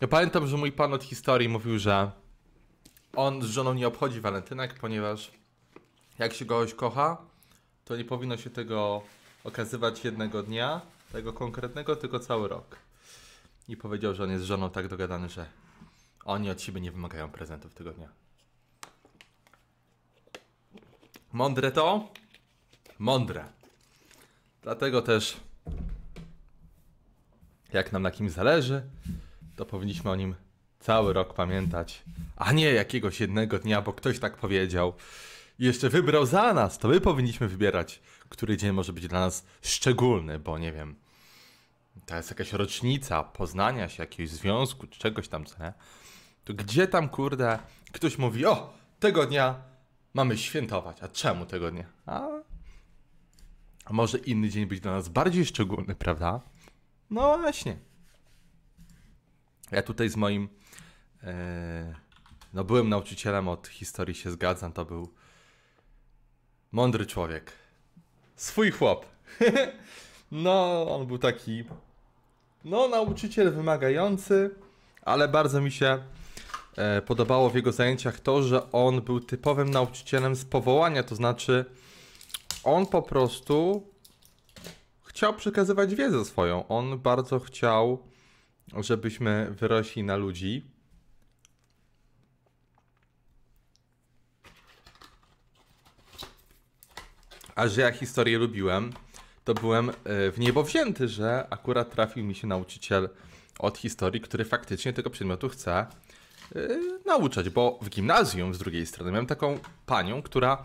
Ja pamiętam, że mój pan od historii mówił, że on z żoną nie obchodzi walentynek, ponieważ jak się kogoś kocha, to nie powinno się tego okazywać jednego dnia, tego konkretnego, tylko cały rok. I powiedział, że on jest z żoną tak dogadany, że oni od siebie nie wymagają prezentów tego dnia. Mądre to? Mądre. Dlatego też, jak nam na kim zależy, to powinniśmy o nim cały rok pamiętać, a nie jakiegoś jednego dnia, bo ktoś tak powiedział. I jeszcze wybrał za nas, to my powinniśmy wybierać, który dzień może być dla nas szczególny, bo nie wiem, to jest jakaś rocznica poznania się, jakiegoś związku, czy czegoś tam, co nie? To gdzie tam, kurde, ktoś mówi, o, tego dnia mamy świętować, a czemu tego dnia? A, a może inny dzień być dla nas bardziej szczególny, prawda? No właśnie. Ja tutaj z moim e, no byłem nauczycielem od historii się zgadzam, to był mądry człowiek. Swój chłop. no, on był taki no nauczyciel wymagający, ale bardzo mi się e, podobało w jego zajęciach to, że on był typowym nauczycielem z powołania, to znaczy on po prostu chciał przekazywać wiedzę swoją. On bardzo chciał żebyśmy wyrośli na ludzi. A że ja historię lubiłem, to byłem e, w niebo wzięty, że akurat trafił mi się nauczyciel od historii, który faktycznie tego przedmiotu chce e, nauczać, bo w gimnazjum z drugiej strony miałem taką panią, która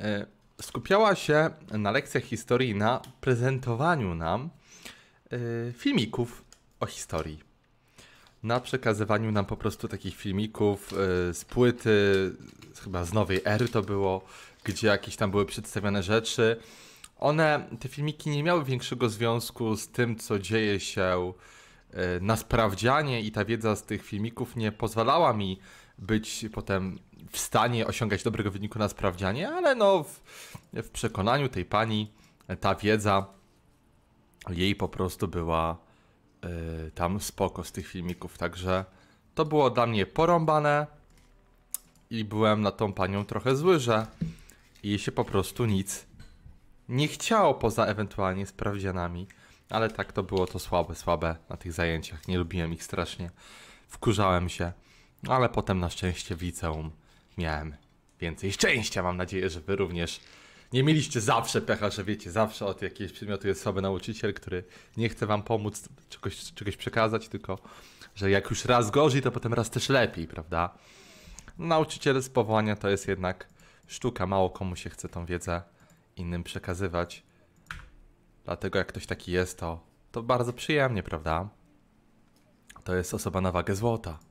e, skupiała się na lekcjach historii na prezentowaniu nam filmików o historii. Na przekazywaniu nam po prostu takich filmików y, z płyty, chyba z nowej ery to było, gdzie jakieś tam były przedstawiane rzeczy. One, te filmiki nie miały większego związku z tym, co dzieje się y, na sprawdzianie i ta wiedza z tych filmików nie pozwalała mi być potem w stanie osiągać dobrego wyniku na sprawdzianie, ale no w, w, przekonaniu tej pani ta wiedza jej po prostu była Y, tam spoko z tych filmików, także to było dla mnie porąbane i byłem na tą panią trochę zły, że jej się po prostu nic nie chciało poza ewentualnie sprawdzianami, ale tak to było to słabe, słabe na tych zajęciach, nie lubiłem ich strasznie, wkurzałem się, no ale potem na szczęście w liceum miałem więcej szczęścia, mam nadzieję, że wy również nie mieliście zawsze pecha, że wiecie, zawsze od jakiegoś przedmiotu jest słaby nauczyciel, który nie chce wam pomóc, czegoś, czegoś przekazać, tylko że jak już raz gorzej, to potem raz też lepiej, prawda? Nauczyciel z powołania to jest jednak sztuka, mało komu się chce tą wiedzę innym przekazywać. Dlatego jak ktoś taki jest, to, to bardzo przyjemnie, prawda? To jest osoba na wagę złota.